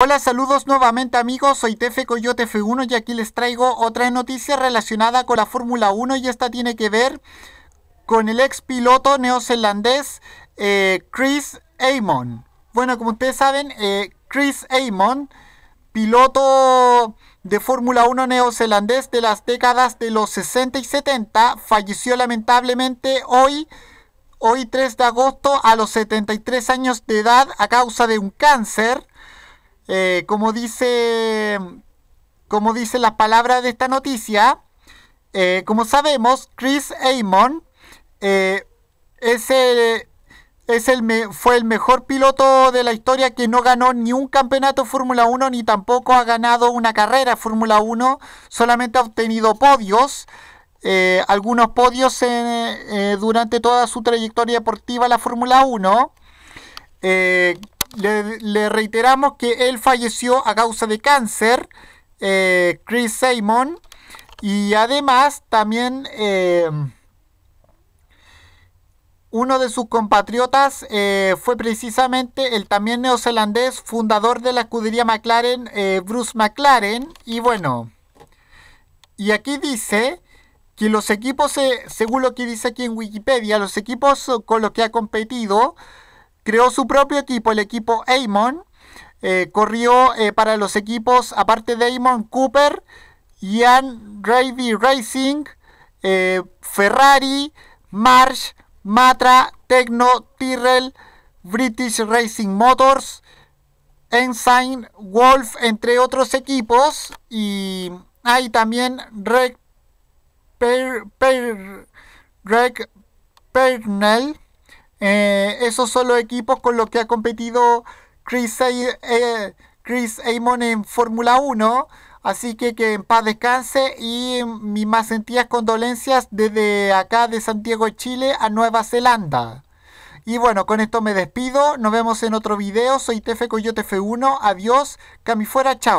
Hola, saludos nuevamente amigos, soy Tefe Coyote F1 y aquí les traigo otra noticia relacionada con la Fórmula 1 y esta tiene que ver con el ex piloto neozelandés eh, Chris Amon. Bueno, como ustedes saben, eh, Chris Amon, piloto de Fórmula 1 neozelandés de las décadas de los 60 y 70, falleció lamentablemente hoy, hoy 3 de agosto, a los 73 años de edad a causa de un cáncer. Eh, como dice. Como dice la palabra de esta noticia. Eh, como sabemos, Chris Amon eh, es el, fue el mejor piloto de la historia que no ganó ni un campeonato Fórmula 1 ni tampoco ha ganado una carrera Fórmula 1, solamente ha obtenido podios. algunos podios durante toda su trayectoria deportiva la Fórmula 1 le, reiteramos que él falleció a causa de cáncer, eh, Chris Simon, y además también eh, uno de sus compatriotas eh, fue precisamente el también neozelandés fundador de la escudería McLaren, Bruce McLaren, y bueno, y aquí dice que los equipos, según lo que dice aquí en Wikipedia, los equipos con los que ha competido, Creó su propio equipo, el equipo Amon. Eh, corrió eh, para los equipos, aparte de Amon Cooper, Ian Raby Racing, eh, Ferrari, Marsh, Matra, Tecno, Tyrrell, British Racing Motors, Ensign, Wolf, entre otros equipos. Y hay también Reg Pernell eh, esos son los equipos con los que ha competido Chris, eh, Amon en Fórmula 1. Así que que en paz descanse y mis más sentidas condolencias desde acá de Santiago, de Chile a Nueva Zelanda. Y bueno, con esto me despido. Nos vemos en otro video. Soy Tefe Coyote F1. Adiós. Cami fuera. Chao.